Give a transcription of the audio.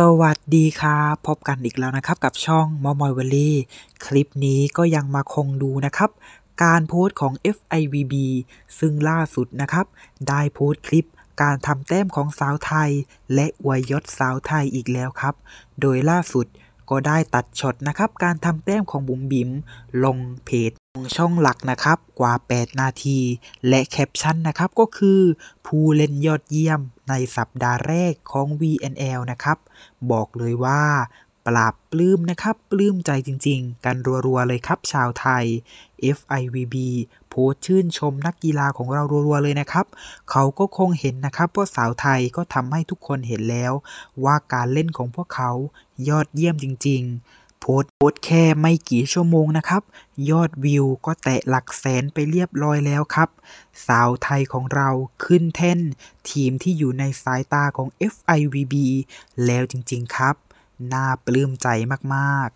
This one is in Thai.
สวัสดีครับพบกันอีกแล้วนะครับกับช่อง มอมอยเวลี่คลิปนี้ก็ยังมาคงดูนะครับ การโพสต์ของ FIVB ซึ่งล่าสุดนะครับ ได้โพสต์คลิปการทำแต้มของสาวไทย และอวยยศสาวไทยอีกแล้วครับ โดยล่าสุดก็ได้ตัดช็อตนะครับ การทำแต้มของบุ๋มบิ๋มลงเพจช่องหลักนะครับ กว่า 8 นาทีและแคปชั่นนะครับก็คือ ผู้เล่นยอดเยี่ยมในสัปดาห์แรกของ VNL นะครับ บอกเลยว่าปราบปลื้มนะครับ ปลื้มใจจริง ๆ กันรัวๆเลยครับ ชาวไทย FIVB โพสชื่นชมนักกีฬาของเรารัวๆเลยนะครับ เขาก็คงเห็นนะครับว่าสาวไทยก็ทำให้ทุกคนเห็นแล้ว ว่าการเล่นของพวกเขายอดเยี่ยมจริงๆ โพสโพสแค่ไม่กี่ชั่วโมงนะครับยอดวิวก็แตะหลักแสนไปเรียบร้อยแล้วครับ สาวไทยของเราขึ้นแท่นทีมที่อยู่ในสายตาของ FIVB แล้วจริงๆครับน่าปลื้มใจมาก